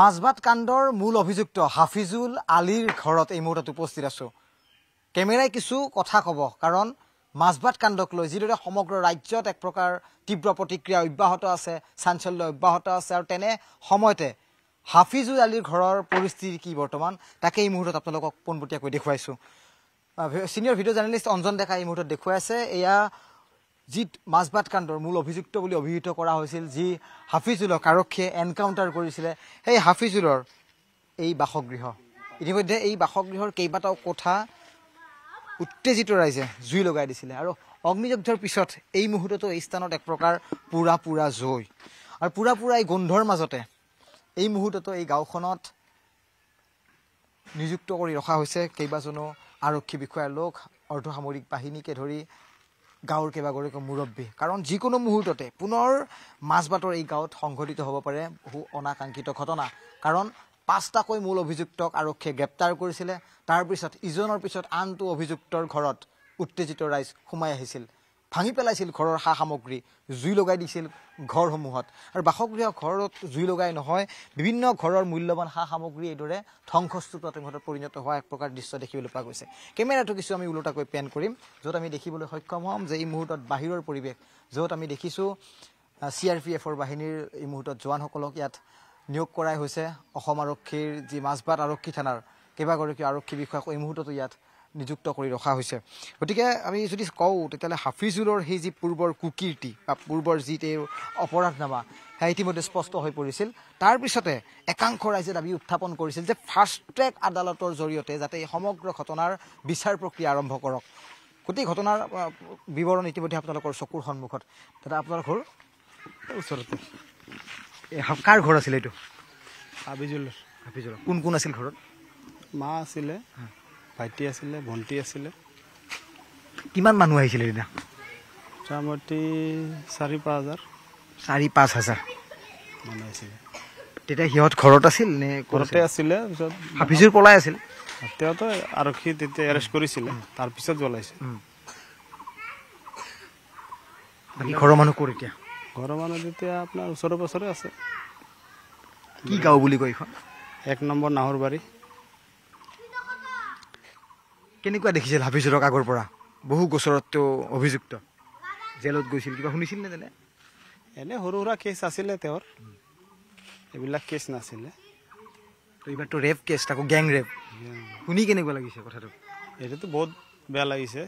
মাজবাট কাণ্ডৰ মূল অভিযুক্ত হাফিজুল আলীৰ ঘৰত এই মুহূৰ্তত উপস্থিত আছোঁ কেমেৰাই কিছু কথা ক'ব কাৰণ মাজবাট কাণ্ডক লৈ যিদৰে সমগ্ৰ ৰাজ্যত এক প্ৰকাৰ তীব্ৰ প্ৰতিক্ৰিয়া অব্যাহত আছে চাঞ্চল্য অব্যাহত আছে আৰু তেনে সময়তে হাফিজুল আলিৰ ঘৰৰ পৰিস্থিতি কি বৰ্তমান তাকে এই মুহূৰ্তত আপোনালোকক পোনপটীয়াকৈ দেখুৱাইছোঁ senior video' journalist Anjan Deka এই মুহূৰ্তত দেখুৱাই আছে এয়া যি মাজবাট কাণ্ডৰ মূল অভিযুক্ত বুলি অভিহিত কৰা হৈছিল যি হাফিজুলক আৰক্ষীয়ে এনকাউণ্টাৰ কৰিছিলে সেই হাফিজুলৰ এই বাসগৃহ ইতিমধ্যে এই বাসগৃহৰ কেইবাটাও কোঠা উত্তেজিত ৰাইজে জুই লগাই দিছিলে আৰু অগ্নিযুদ্ধৰ পিছত এই মুহূৰ্ততো এই স্থানত এক প্ৰকাৰ পুৰা পুৰা জৈ আৰু পুৰা পুৰা এই গোন্ধৰ মাজতে এই মুহূৰ্ততো এই গাঁওখনত নিযুক্ত কৰি ৰখা হৈছে কেইবাজনো আৰক্ষী বিষয়াৰ লোক অৰ্ধসামৰিক বাহিনীকে ধৰি গাঁৱৰ কেইবাগৰাকীও মুৰব্বী কাৰণ যিকোনো মুহূৰ্ততে পুনৰ মাজবাটৰ এই গাঁৱত সংঘটিত হ'ব পাৰে বহু অনাকাংক্ষিত ঘটনা কাৰণ পাঁচটাকৈ মূল অভিযুক্তক আৰক্ষীয়ে গ্ৰেপ্তাৰ কৰিছিলে তাৰপিছত ইজনৰ পিছত আনটো অভিযুক্তৰ ঘৰত উত্তেজিত ৰাইজ সোমাই আহিছিল ভাঙি পেলাইছিল ঘৰৰ সা সামগ্ৰী জুই লগাই দিছিল ঘৰসমূহত আৰু বাসগৃহ ঘৰত জুই লগাই নহয় বিভিন্ন ঘৰৰ মূল্যৱান সা সামগ্ৰী এইদৰে ধ্বংসস্তূপত পৰিণত হোৱা এক প্ৰকাৰ দৃশ্য দেখিবলৈ পোৱা গৈছে কেমেৰাটো কিছু আমি ওলোটাকৈ পেন কৰিম য'ত আমি দেখিবলৈ সক্ষম হ'ম যে এই মুহূৰ্তত বাহিৰৰ পৰিৱেশ য'ত আমি দেখিছোঁ চি আৰ পি এফৰ বাহিনীৰ এই মুহূৰ্তত জোৱানসকলক ইয়াত নিয়োগ কৰাই হৈছে অসম আৰক্ষীৰ যি মাজবাট আৰক্ষী থানাৰ কেইবাগৰাকীও আৰক্ষী বিষয়াক এই মুহূৰ্ততো ইয়াত নিযুক্ত কৰি ৰখা হৈছে গতিকে আমি যদি কওঁ তেতিয়াহ'লে হাফিজুলৰ সেই যি পূৰ্বৰ কুকীৰ্তি বা পূৰ্বৰ যি তেওঁ অপৰাধনামা সেয়া ইতিমধ্যে স্পষ্ট হৈ পৰিছিল তাৰপিছতে একাংশ ৰাইজে দাবী উত্থাপন কৰিছিল যে ফাষ্ট ট্ৰেক আদালতৰ জৰিয়তে যাতে এই সমগ্ৰ ঘটনাৰ বিচাৰ প্ৰক্ৰিয়া আৰম্ভ কৰক গোটেই ঘটনাৰ বিৱৰণ ইতিমধ্যে আপোনালোকৰ চকুৰ সন্মুখত দাদা আপোনালোকৰ ওচৰতে এই কাৰ ঘৰ আছিলে এইটো হাফিজুল হাফিজুল কোন কোন আছিল ঘৰত মা আছিলে ভাইটি আছিলে ভণ্টি আছিলে কিমান মানুহ আহিছিলে এদিনা মোটামুটি চাৰি পাঁচ হাজাৰ চাৰি পাঁচ হাজাৰ মানুহ আহিছিলে তেতিয়া সিহঁত ঘৰত আছিল নে ঘৰতে আছিলে হাফিজুৰ পলাই আছিল তেওঁতো আৰক্ষী তেতিয়া এৰেষ্ট কৰিছিলে তাৰপিছত জ্বলাইছিল ঘৰৰ মানুহ ক'ৰ এতিয়া ঘৰৰ মানুহ তেতিয়া আপোনাৰ ওচৰে পাঁচৰে আছে কি গাঁও বুলি কয় এইখন এক নম্বৰ নাহৰবাৰী কেনেকুৱা দেখিছিল হাফিজৰক আগৰ পৰা বহু গোচৰত তেওঁ অভিযুক্ত জেলত গৈছিল কিবা শুনিছিল নে তেনে এনে সৰু সুৰা কেছ আছিলে তেওঁৰ এইবিলাক কেছ নাছিলে এইবাৰতো ৰেপ কেছ তাকো গেং ৰেপ শুনি কেনেকুৱা লাগিছে কথাটো এইটোতো বহুত বেয়া লাগিছে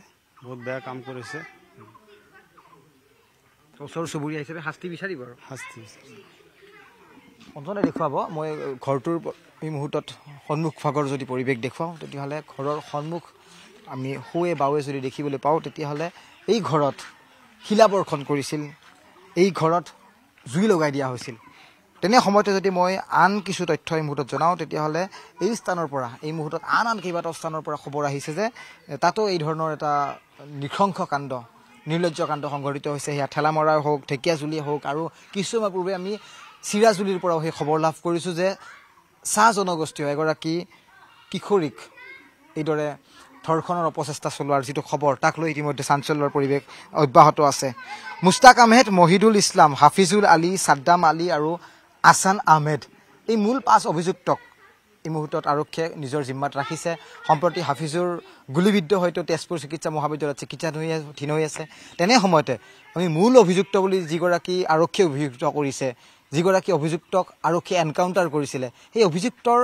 বহুত বেয়া কাম কৰিছে ওচৰ চুবুৰীয়া হিচাপে শাস্তি বিচাৰিব আৰু শাস্তি অঞ্জনে দেখুৱাব মই ঘৰটোৰ এই মুহূৰ্তত সন্মুখ ভাগৰ যদি পৰিৱেশ দেখুৱাওঁ তেতিয়াহ'লে ঘৰৰ সন্মুখ আমি শুৱে বাৱে যদি দেখিবলৈ পাওঁ তেতিয়াহ'লে এই ঘৰত শিলাবৰ্ষণ কৰিছিল এই ঘৰত জুই লগাই দিয়া হৈছিল তেনে সময়তে যদি মই আন কিছু তথ্য এই মুহূৰ্তত জনাওঁ তেতিয়াহ'লে এই স্থানৰ পৰা এই মুহূৰ্তত আন আন কেইবাটাও স্থানৰ পৰা খবৰ আহিছে যে তাতো এই ধৰণৰ এটা নৃশংস কাণ্ড কাণ্ড সংঘটিত হৈছে সেয়া ঠেলা মৰাই হওক ঢেকীয়াজুলিয়ে হওক আৰু কিছুমান পূৰ্বে আমি চিৰাজুলিৰ পৰাও সেই খবৰ লাভ কৰিছোঁ যে চাহ জনগোষ্ঠীয় এগৰাকী কিশোৰীক এইদৰে ধৰ্ষণৰ অপচেষ্টা চলোৱাৰ যিটো খবৰ তাক লৈ ইতিমধ্যে চাঞ্চল্যৰ পৰিৱেশ অব্যাহত আছে মুস্তাক আহমেদ মহিদুল ইছলাম হাফিজুল আলী ছাদ্দাম আলী আৰু আছান আহমেদ এই মূল পাঁচ অভিযুক্তক এই মুহূৰ্তত আৰক্ষীয়ে নিজৰ জিম্মাত ৰাখিছে সম্প্ৰতি হাফিজুৰ গুলীবিদ্ধ হয়তো তেজপুৰ চিকিৎসা মহাবিদ্যালয়ত চিকিৎসাধীন হৈ আছে তেনে সময়তে আমি মূল অভিযুক্ত বুলি যিগৰাকী আৰক্ষীয়ে অভিযুক্ত কৰিছে যিগৰাকী অভিযুক্তক আৰক্ষীয়ে এনকাউণ্টাৰ কৰিছিলে সেই অভিযুক্তৰ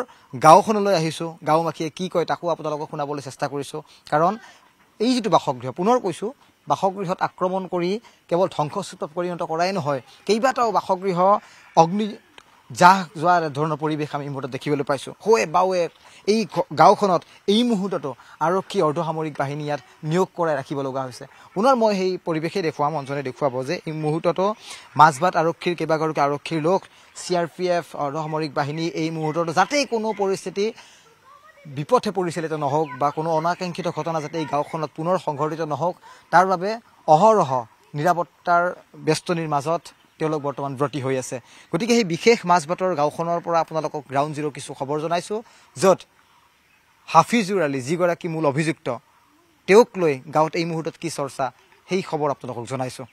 গাঁওখনলৈ আহিছোঁ গাঁওবাসীয়ে কি কয় তাকো আপোনালোকক শুনাবলৈ চেষ্টা কৰিছোঁ কাৰণ এই যিটো বাসগৃহ পুনৰ কৈছোঁ বাসগৃহত আক্ৰমণ কৰি কেৱল ধ্বংসস্তূপ পৰিণত কৰাই নহয় কেইবাটাও বাসগৃহ অগ্নি জাহ যোৱা ধৰণৰ পৰিৱেশ আমি মুহূৰ্তত দেখিবলৈ পাইছোঁ হৈ বাওৱে এই গাঁওখনত এই মুহূৰ্ততো আৰক্ষী অৰ্ধসামৰিক বাহিনী ইয়াত নিয়োগ কৰাই ৰাখিব লগা হৈছে পুনৰ মই সেই পৰিৱেশেই দেখুৱাম অঞ্চলে দেখুৱাব যে এই মুহূৰ্ততো মাজবাট আৰক্ষীৰ কেইবাগৰাকী আৰক্ষীৰ লোক চি আৰ পি এফ অৰ্ধ সামৰিক বাহিনী এই মুহূৰ্ততো যাতে কোনো পৰিস্থিতি বিপথে পৰিচালিত নহওক বা কোনো অনাকাংক্ষিত ঘটনা যাতে এই গাঁওখনত পুনৰ সংঘটিত নহওক তাৰ বাবে অহৰহ নিৰাপত্তাৰ ব্যস্তনীৰ মাজত তেওঁলোক বৰ্তমান ব্ৰতী হৈ আছে গতিকে সেই বিশেষ বাটৰ গাঁওখনৰ পৰা আপোনালোকক গ্ৰাউণ্ড জিৰ' কিছু খবৰ জনাইছোঁ য'ত হাফিজুৰ আলী যিগৰাকী মূল অভিযুক্ত তেওঁক লৈ গাঁৱত এই মুহূৰ্তত কি চৰ্চা সেই খবৰ আপোনালোকক জনাইছোঁ